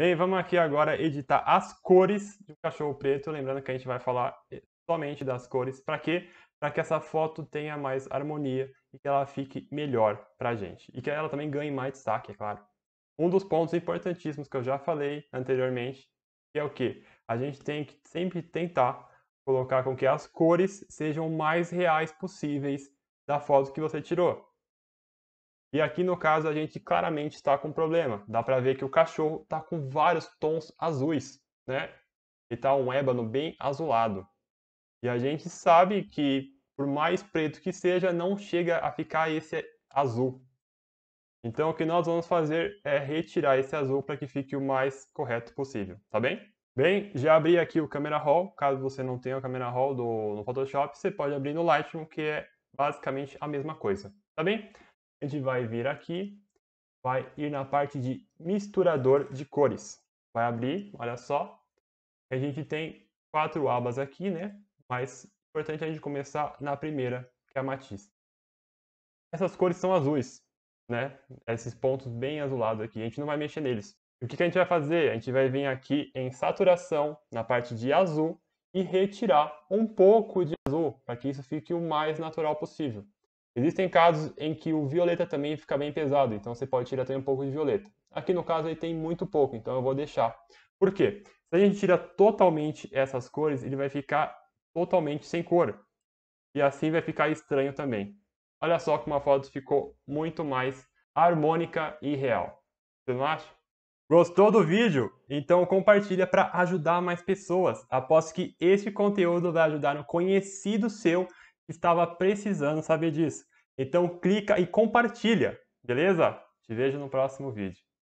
Bem, vamos aqui agora editar as cores de um cachorro preto. Lembrando que a gente vai falar eh, somente das cores. Para quê? Para que essa foto tenha mais harmonia e que ela fique melhor para a gente. E que ela também ganhe mais destaque, é claro. Um dos pontos importantíssimos que eu já falei anteriormente é o que? A gente tem que sempre tentar colocar com que as cores sejam mais reais possíveis da foto que você tirou. E aqui no caso a gente claramente está com um problema. Dá para ver que o cachorro está com vários tons azuis, né? E está um ébano bem azulado. E a gente sabe que por mais preto que seja, não chega a ficar esse azul. Então o que nós vamos fazer é retirar esse azul para que fique o mais correto possível, tá bem? Bem, já abri aqui o Camera Raw, caso você não tenha o Camera Raw do, no Photoshop, você pode abrir no Lightroom, que é basicamente a mesma coisa, tá bem? a gente vai vir aqui, vai ir na parte de misturador de cores. Vai abrir, olha só. A gente tem quatro abas aqui, né? Mas é importante a gente começar na primeira, que é a matiz. Essas cores são azuis, né? Esses pontos bem azulados aqui. A gente não vai mexer neles. o que a gente vai fazer? A gente vai vir aqui em saturação, na parte de azul, e retirar um pouco de azul, para que isso fique o mais natural possível. Existem casos em que o violeta também fica bem pesado, então você pode tirar também um pouco de violeta. Aqui no caso ele tem muito pouco, então eu vou deixar. Por quê? Se a gente tira totalmente essas cores, ele vai ficar totalmente sem cor. E assim vai ficar estranho também. Olha só como a foto ficou muito mais harmônica e real. Você não acha? Gostou do vídeo? Então compartilha para ajudar mais pessoas. Aposto que esse conteúdo vai ajudar no conhecido seu estava precisando saber disso. Então clica e compartilha, beleza? Te vejo no próximo vídeo.